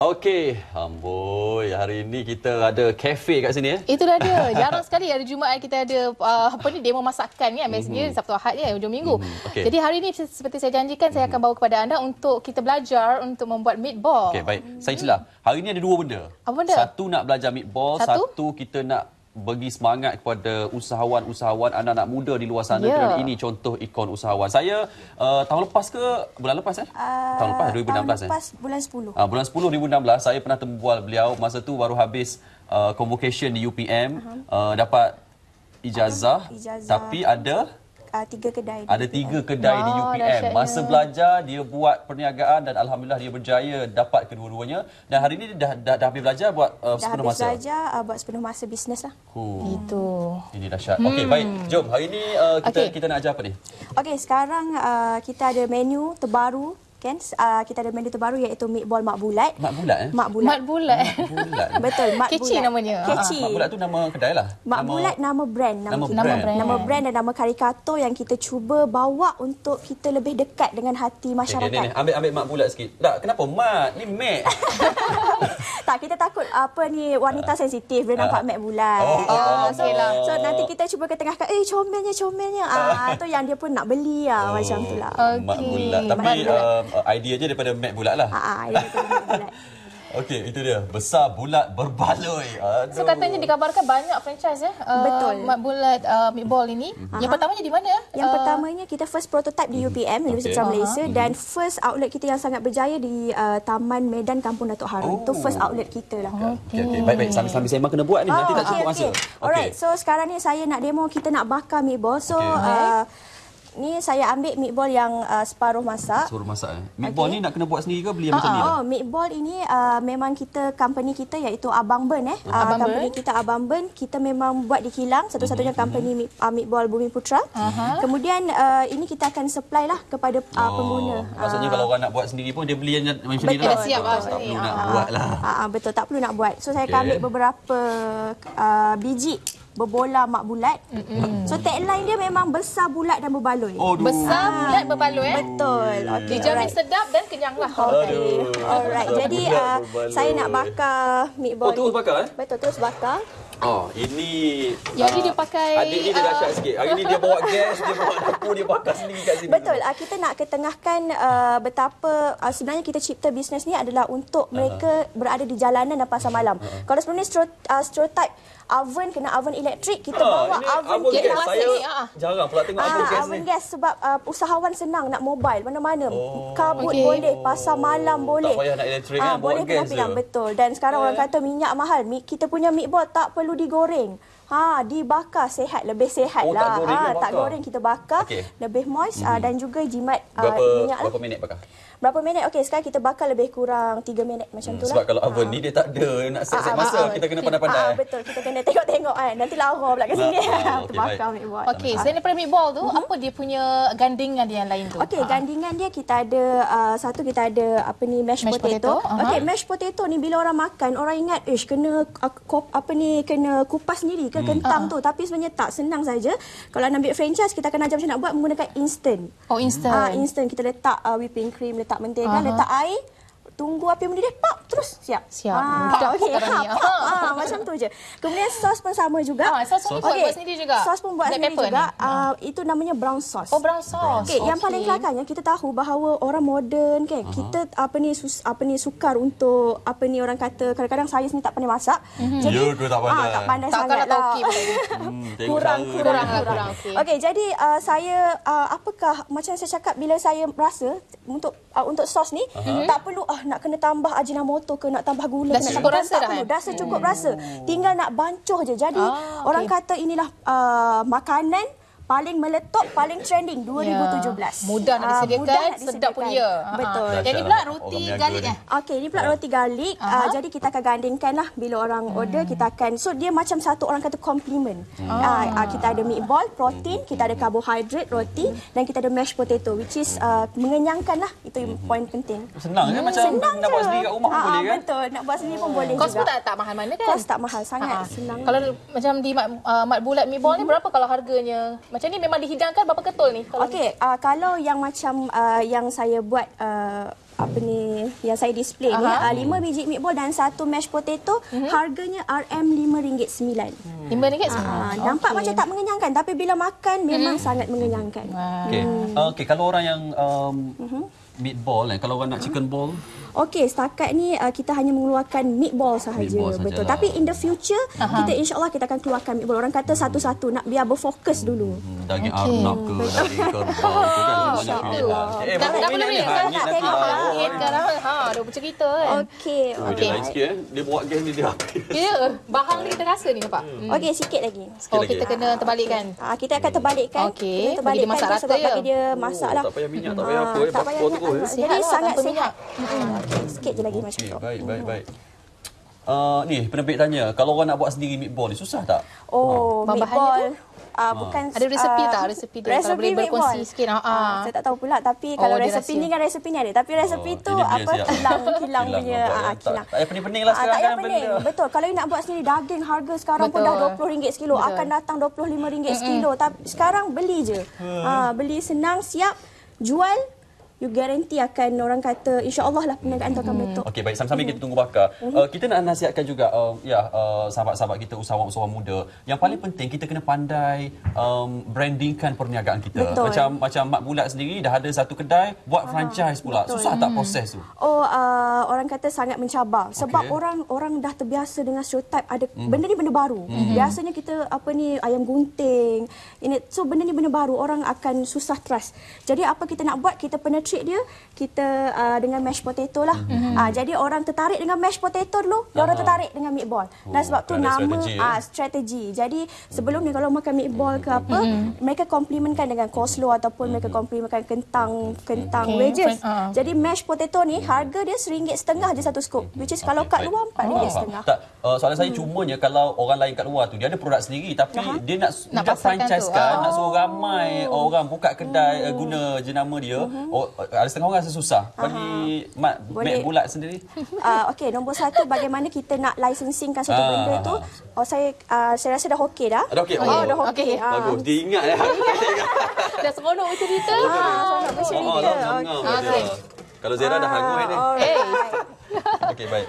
Okey, amboi hari ini kita ada kafe kat sini eh. Itu dah dia Jarang sekali hari Jumaat kita ada uh, apa ni demo masakan kan. Biasanya mm-hmm. Sabtu Ahad ni hujung minggu. Mm-hmm. Okay. Jadi hari ini seperti saya janjikan mm-hmm. saya mhm. akan bawa kepada anda untuk kita belajar untuk membuat meatball. Okey, baik. Mm-hmm. Saya cela. Hari ini ada dua benda. Apa benda? Satu nak belajar meatball, satu, satu kita nak bagi semangat kepada usahawan-usahawan anak-anak muda di luar sana. Yeah. Ya. Ini contoh ikon usahawan. Saya uh, tahun lepas ke bulan lepas eh? Uh, tahun lepas 2016 tahun eh? lepas, eh? Bulan 10. Uh, ah, bulan 10 2016 saya pernah temu bual beliau masa tu baru habis uh, convocation di UPM uh-huh. uh, dapat ijazah, ijazah tapi ada uh, tiga kedai. Ada di tiga kedai wow, di UPM. Masa belajar dia buat perniagaan dan alhamdulillah dia berjaya dapat kedua-duanya. Dan hari ini dia dah, dah dah habis belajar buat uh, sepenuh dah habis masa. Belajar uh, buat sepenuh masa bisnes lah. Hmm. Itu. Ini dahsyat. Hmm. Okey baik. Hmm. Jom hari ini uh, kita okay. kita nak ajar apa ni? Okey sekarang uh, kita ada menu terbaru kan uh, kita ada menu terbaru iaitu meatball mak bulat mak bulat eh mak bulat mak bulat betul mak bulat Kecil namanya Kecil. Ah, mak bulat tu nama kedai lah mak bulat nama brand nama, nama brand nama brand dan nama karikato yang kita cuba bawa untuk kita lebih dekat dengan hati masyarakat okay, okay, ni. ambil ambil mak bulat sikit tak kenapa mak ni mak tak kita takut apa ni wanita sensitif bila uh, nampak mat bulan. Oh, uh, so, okay lah. so nanti kita cuba ke tengah eh comelnya comelnya. Ah tu yang dia pun nak beli ah oh, macam itulah. Okay. Mat Tapi Uh, idea je daripada Mek bulat lah. Ha uh, ah, uh, idea daripada mat Okey, itu dia. Besar, bulat, berbaloi. Aduh. So katanya dikabarkan banyak franchise eh. eh Betul. Uh, bulat uh, meatball ini. Uh-huh. Yang pertamanya di mana? Eh? Yang uh, pertamanya kita first prototype di UPM, mhm. okay. Universiti of Malaysia uh-huh. dan first outlet kita yang sangat berjaya di uh, Taman Medan Kampung Datuk Harun. Itu oh. first outlet kita lah. Okey. Okay. Okay. Baik-baik, sambil-sambil saya kena buat ni. Oh, Nanti tak okay, cukup okay. masa. Alright, so sekarang ni saya nak demo kita nak bakar meatball. So okay. uh, Ni saya ambil meatball yang uh, separuh masak. Separuh masak eh. Meatball okay. ni nak kena buat sendiri ke beli uh, macam uh, ni? Ah, lah? Oh, lah? meatball ini uh, memang kita company kita iaitu Abang Ben, eh. Uh, Abang ah, company Burn. kita Abang Ben kita memang buat di kilang satu-satunya uh-huh. company uh, meatball Bumi Putra. Uh-huh. Kemudian uh, ini kita akan supply lah kepada uh, oh, pengguna. Maksudnya uh, kalau orang nak buat sendiri pun dia beli yang macam ni lah. Betul. Lah tak perlu uh-huh. nak buat lah. uh betul, tak perlu nak buat. So saya okay. akan ambil beberapa uh, biji berbola mak bulat. Mm-mm. So tagline dia memang besar bulat dan berbaloi. Oh, besar ah. bulat berbaloi eh? Betul. Okay, Dijamin alright. sedap dan kenyanglah. Okay. Alright. Jadi uh, saya nak bakar meatball. Oh, terus bakar eh? Betul, terus bakar. Ah, ini Jadi ah, dia pakai Adik ni dia ah, dahsyat uh, sikit Hari ni dia bawa gas Dia bawa aku Dia bakar sendiri kat sini Betul ah, Kita nak ketengahkan uh, Betapa uh, Sebenarnya kita cipta bisnes ni Adalah untuk mereka uh-huh. Berada di jalanan dan pasar malam uh Kalau sebenarnya ni stro, uh, Strotype Oven kena oven elektrik Kita uh, bawa oven gas, gas. Saya uh-huh. jarang pula tengok uh, oven gas oven ni Oven gas sebab uh, Usahawan senang nak mobile Mana-mana oh, Kabut okay. boleh Pasar oh, malam boleh Tak payah nak elektrik uh, kan Boleh pindah-pindah Betul Dan sekarang yeah. orang eh. kata minyak mahal Kita punya meatball tak perlu perlu digoreng ha dibakar sehat lebih sehat oh, lah tak goreng, ha, tak goreng kita bakar okay. lebih moist ha, hmm. dan juga jimat ha, berapa, minyak lah. berapa lah. minit bakar Berapa minit? Okey, sekarang kita bakar lebih kurang 3 minit macam hmm, tu lah. Sebab kalau ha. oven ha. ni dia tak ada nak set, -set ah, masa, ah, kita kena pandai-pandai. Ah, betul, kita kena tengok-tengok kan. Nanti lara pula ke sini. Ha, ha, okay, meatball. Okey, selain daripada meatball tu, mm -hmm. apa dia punya gandingan dia yang lain tu? Okey, ha. gandingan dia kita ada, uh, satu kita ada apa ni, mashed, mashed potato. potato. Uh -huh. Okey, mashed potato ni bila orang makan, orang ingat, ish, kena kop, apa ni, kena kupas sendiri ke? rasa hmm. kentang uh tu tapi sebenarnya tak senang saja kalau nak ambil franchise kita kena ajar macam nak buat menggunakan instant oh instant ah uh, instant kita letak uh, whipping cream letak mentega uh-huh. letak air tunggu api mendidih pop terus siap. Siap. Ah, okey. Ha, ha, ha, macam tu je. Kemudian sos pun sama juga. Ah, sos pun okay. buat sendiri juga. Sos pun buat sendiri juga. Uh, itu namanya brown sauce. Oh, brown sauce. Okey, okay. yang paling kelakarnya kita tahu bahawa orang moden kan, uh-huh. kita apa ni sus, apa ni sukar untuk apa ni orang kata kadang-kadang saya sendiri tak pandai masak. Mm-hmm. Jadi, you ya tak pandai. Ah, tak pandai tak sangat. Tak lah. hmm, okay, kurang, kurang, kurang, lah, kurang, kurang. Okey, okay, jadi uh, saya uh, apakah macam saya cakap bila saya rasa untuk uh, untuk sos ni uh-huh. tak perlu ah uh, nak kena tambah ajinomoto ke nak tambah gula dah cukup rasa tak kan? perlu dah eh? cukup hmm. rasa tinggal nak bancuh je jadi oh, ah, okay. orang kata inilah uh, makanan paling meletup, paling trending 2017. Ya. Yeah. Mudah, nak uh, mudah nak disediakan, sedap pun dia. Ah, ah. Betul. Uh-huh. Jadi pula roti galik. Kan? eh. Okey, ini pula roti galik. uh Uh, jadi kita akan lah. bila orang hmm. order kita akan so dia macam satu orang kata compliment. hmm. uh, uh, kita ada meatball, protein, kita ada karbohidrat hmm. roti hmm. dan kita ada mashed potato which is uh, lah Itu hmm. poin penting. Senang hmm. kan macam Senang nak je. buat sendiri kat rumah uh-huh. pun kan? Betul, nak buat sendiri pun hmm. boleh. Kos pun tak tak mahal mana kan? Kos tak mahal sangat, uh senang. Kalau macam di uh, mat bulat meatball hmm. ni mm-hmm. berapa kalau harganya? macam ni memang dihidangkan berapa ketul ni? Okey, uh, kalau yang macam uh, yang saya buat uh, apa ni yang saya display uh ni uh, 5 biji meatball dan satu mashed potato uh mhm. -huh. harganya RM5.9. RM5.9. Uh, okay. Nampak macam tak mengenyangkan tapi bila makan memang uh sangat mengenyangkan. Okey. Uh Okey, kalau orang yang um, uh mhm. -huh meatball kan kalau orang nak chicken hmm. ball Okey, setakat ni uh, kita hanya mengeluarkan meatball sahaja. Meatball sahajalah. Betul. Tapi in the future, uh-huh. kita insyaAllah kita akan keluarkan meatball. Orang kata satu-satu, nak biar berfokus hmm, dulu. Hmm, daging okay. arnab ke, daging ke kan. InsyaAllah. Eh, dah pernah ni? Tak tengok lah. Sekarang, ha, dah bercerita kan. Okey. Okay. Dia sikit eh. Dia buat game ni, dia habis. Ya, bahang ni kita rasa ni nampak. Hmm. Hmm. Okey, sikit lagi. Oh, kita eh. kena terbalikkan. Ah, kita akan terbalikkan. Okey, bagi Terbalikkan. Sebab bagi dia masak oh, lah. Tak payah minyak, tak payah apa. Ah, tak payah minyak betul. Sihat Jadi sangat lah, sihat. Hmm. hmm. sikit je lagi okay, macam tu. Baik, baik, hmm. baik. Uh, ni penerbit tanya, kalau orang nak buat sendiri meatball ni susah tak? Oh, ha. meatball. Uh, ha. bukan ada resepi uh, tak resepi dia resepi kalau boleh berkongsi meatball. sikit uh, uh, saya tak tahu pula tapi oh, kalau resepi ni kan resepi ni ada tapi resepi oh, tu apa siap. kilang kilang punya uh, tak, kilang eh, lah tak, tak payah eh, pening lah sekarang uh, kan pening. benda betul kalau nak buat sendiri daging harga sekarang betul. pun dah RM20 sekilo betul. akan datang RM25 sekilo tapi sekarang beli je uh, beli senang siap jual you guarantee akan orang kata insyaallah lah perniagaan tu akan betul. Hmm. Okey baik sambil-sambil mm. kita hmm. tunggu bakar. Mm. Uh, kita nak nasihatkan juga uh, ya yeah, uh, sahabat-sahabat kita usahawan-usahawan muda yang paling mm. penting kita kena pandai um, brandingkan perniagaan kita. Betul. Macam macam Mak Bulat sendiri dah ada satu kedai buat Aha, franchise pula. Betul. Susah mm. tak hmm. proses tu? Oh uh, orang kata sangat mencabar sebab orang orang dah terbiasa dengan stereotype ada mm. benda ni benda baru. Mm. Biasanya kita apa ni ayam gunting ini so benda ni benda baru orang akan susah trust. Jadi apa kita nak buat kita penetrate trick dia kita uh, dengan mashed potato lah. Mm -hmm. uh, jadi orang tertarik dengan mashed potato dulu, uh -huh. orang ah. tertarik dengan meatball. Oh, Dan sebab tu nama strategi, uh, ya? strategi. Jadi sebelum ni kalau makan meatball ke mhm. apa, mm -hmm. mereka komplimenkan dengan coleslaw ataupun mm -hmm. mereka mhm. komplimenkan kentang kentang okay. wedges. Uh. Jadi mashed potato ni mhm. harga dia RM1.5 setengah aje satu scoop. Which is kalau okay, kat luar RM4.5. Oh. Uh, soalan saya cuma hmm. cumanya kalau orang lain kat luar tu, dia ada produk sendiri tapi uh -huh. dia nak, nak franchise kan, oh. nak suruh ramai orang buka kedai uh. guna hmm. jenama dia. Uh hmm. oh, -huh ada setengah orang rasa susah. Bagi mat, Mat Bulat sendiri. Uh, okay, nombor satu bagaimana kita nak licensingkan satu uh, benda itu. Oh, saya uh, saya rasa dah okey dah. Dah okey? Oh, oh, dah okey. Okay. Okay. Uh. Bagus, dia ingat dah. dah seronok macam cerita. Ha, seronok macam cerita. Okay. Kalau Zera dah hangui ni. Okey, baik.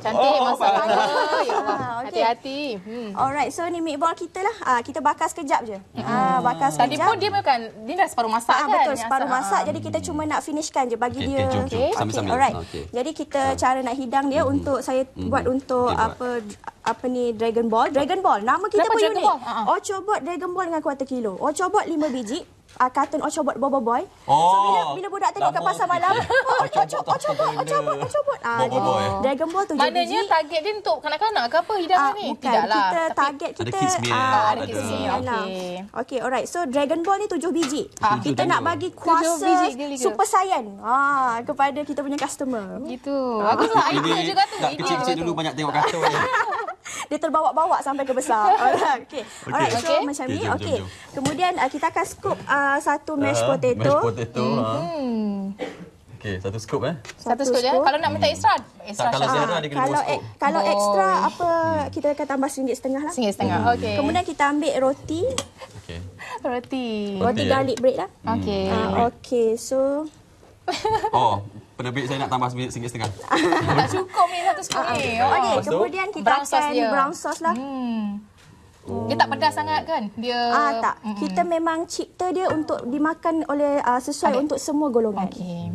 Cantik oh, masak kaya. Ah, ya, Hati-hati. Hmm. Alright, so ni meatball kita lah. Ah, kita bakar sekejap je. Hmm. Ah, bakar sekejap. Tadi pun dia makan, dia dah separuh masak ah, kan? Betul, separuh asal. masak. Ah. Jadi kita cuma nak finishkan je bagi okay, dia. Okay, okay. Sambil -sambil. okay. Alright. Okay. Jadi kita ah. cara nak hidang dia hmm. untuk saya hmm. buat untuk okay, apa buat. apa ni Dragon Ball. Dragon Ball. Nama kita Lepas pun unik. Ball. Uh ah, -huh. Ah. Ocho oh, Dragon Ball dengan kuarta kilo. Ocho buat lima biji uh, ah, kartun Ochobot oh, Bobo Boy. Oh, so bila, bila budak tengok kat pasar malam, oh, Ochobot, oh, Ochobot, oh, Ochobot, Ochobot. Uh, ah, Bobo Boy. Dragon Ball tu. Maknanya target dia untuk kanak-kanak ke apa hidangan uh, ni? Bukan. Tidaklah. Kita Tapi target kita. Ah, ada kids meal. Uh, ada, kids meal. Okay. okay. alright. So Dragon Ball ni tujuh biji. Uh, kita nak bagi kuasa biji, super saiyan uh, kepada kita punya customer. Gitu. Aku suka. Ini juga tu. Kecil-kecil dulu banyak tengok kartun. dia terbawa-bawa sampai ke besar. Okey. Alright, okay. okay. macam ni. Okay, Kemudian uh, kita akan scoop uh, satu uh, mashed potato. Uh, mashed potato. Mm -hmm. Okey, satu scoop eh. Satu, satu scoop, ya? scoop. Ya? Kalau nak minta hmm. extra, extra. kalau saya ada kena kalau, ek, kalau oh. extra apa mm. kita akan tambah RM1.5 lah. RM1.5. Mm. Okey. Kemudian kita ambil roti. Okey. Roti. Roti, roti eh? garlic eh? bread lah. Hmm. Okey. Uh, ah, Okey, so Oh, penerbit saya nak tambah sikit setengah. Cukup ni satu sekali. Ah, ah. ah, okey, kemudian kita brown akan dia. brown sauce lah. Hmm. Oh. Dia tak pedas sangat kan? Dia Ah tak. Mm-mm. Kita memang cipta dia untuk dimakan oleh uh, sesuai okay. untuk semua golongan. Okey.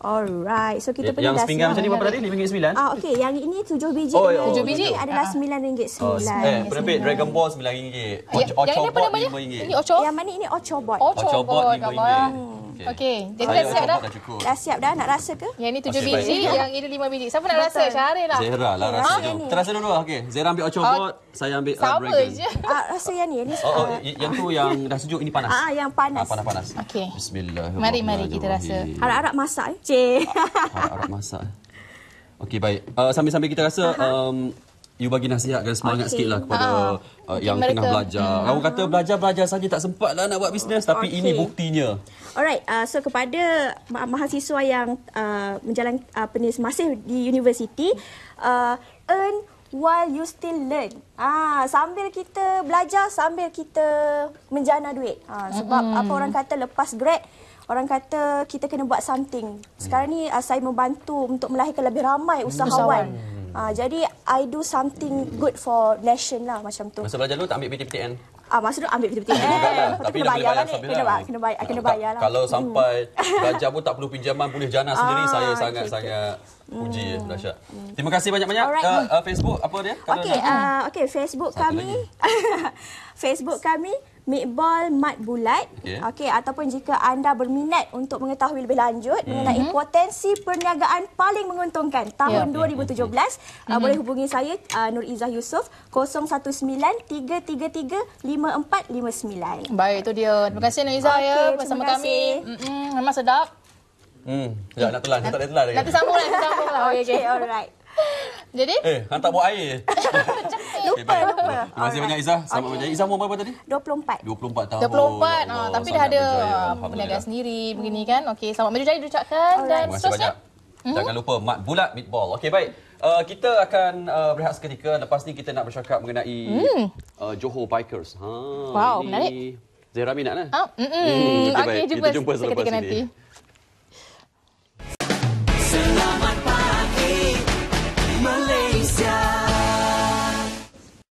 Alright. So kita eh, pergi Yang sepinggan macam ni berapa tadi? RM5.9? Ah, okey. Yang ini tujuh biji. Oh, oh tujuh oh, biji? Ini adalah RM9.9. Uh, eh, penerbit Dragon Ball RM9. Ya, Ocho yang ini apa namanya? Ini Ocho? Yang mana ini Ocho Boy. Ocho, Boy. Okey. Dia dah siap dah. Dah siap dah. Nak rasa ke? Yang ini tujuh biji. Yang ini lima biji. Siapa nak Betul. rasa? Syahari lah. Zera lah Zera. rasa. Terasa dulu. Lah. Okey. Zehra ambil ocho oh. Ah, saya ambil Sama uh, Sama je. Uh, rasa yang ni. Yang, ni oh, oh yang tu yang dah sejuk. Ini panas. Ah, yang panas. Panas-panas. Ah, Okey. Bismillahirrahmanirrahim. Mari, mari kita rasa. Harap-harap masak. Eh. Cik. Harap-harap masak. Eh. Okey, baik. Uh, sambil-sambil kita rasa, uh-huh. um, you bagi nasihat kan semangat okay. sikitlah kepada ah. uh, okay, yang mereka, tengah belajar. Uh, Orang kata belajar-belajar saja tak sempat lah nak buat bisnes tapi okay. ini buktinya. Alright, uh, so kepada ma- mahasiswa yang uh, menjalankan uh, penis masih di universiti uh, earn while you still learn. Ah, sambil kita belajar sambil kita menjana duit. Ah, sebab mm-hmm. apa orang kata lepas grad orang kata kita kena buat something. Sekarang ni uh, saya membantu untuk melahirkan lebih ramai usahawan. Usahan. Ah uh, jadi I do something good for nation lah macam tu. Masa belajar dulu tak ambil PTPTN. Ah maksud tu ambil PTPTN. Eh, lah. Tapi kena bayar kan. Kena lah. bayar, kena bayar, kena bayar Kalau sampai hmm. belajar pun tak perlu pinjaman, boleh jana sendiri ah, saya sangat-sangat. Puji hmm. Nasha. Hmm. Terima kasih banyak-banyak uh, uh, Facebook apa dia? Okey, uh, okey Facebook Satu kami. Facebook kami Meatball Mat Bulat. Okey, okay, ataupun jika anda berminat untuk mengetahui lebih lanjut hmm. mengenai mhm. potensi perniagaan paling menguntungkan tahun yeah. 2017, hmm. Uh, hmm. boleh hubungi saya uh, Nur Iza Yusof 0193335459. Baik, itu dia. Terima kasih Nur Iza okay, ya bersama kami. Mm-mm, memang sedap. Hmm, sekejap nak telan. Saya tak boleh telan lagi. Nanti sambung lah, nanti sambung lah. Oh, okay, okay, alright. Jadi? Eh, kan tak buat air. lupa, okay, lupa. Terima kasih banyak Izzah. Selamat okay. banyak. Izzah umur berapa tadi? 24. 24 tahun. 24. Oh, ah, oh, tapi dah ada peniaga um, sendiri hmm. begini kan. Okey, selamat berjaya diucapkan. Dan Terima kasih banyak. hmm Jangan lupa mat bulat meatball. Okey, baik. Uh, kita akan uh, berehat seketika. Lepas ni kita nak bercakap mengenai mm. uh, Johor Bikers. Ha, wow, ini... menarik. Zahira minat lah. Oh, mm-mm. Mm, okay, okay, jumpa, kita jumpa selepas ini. Nanti.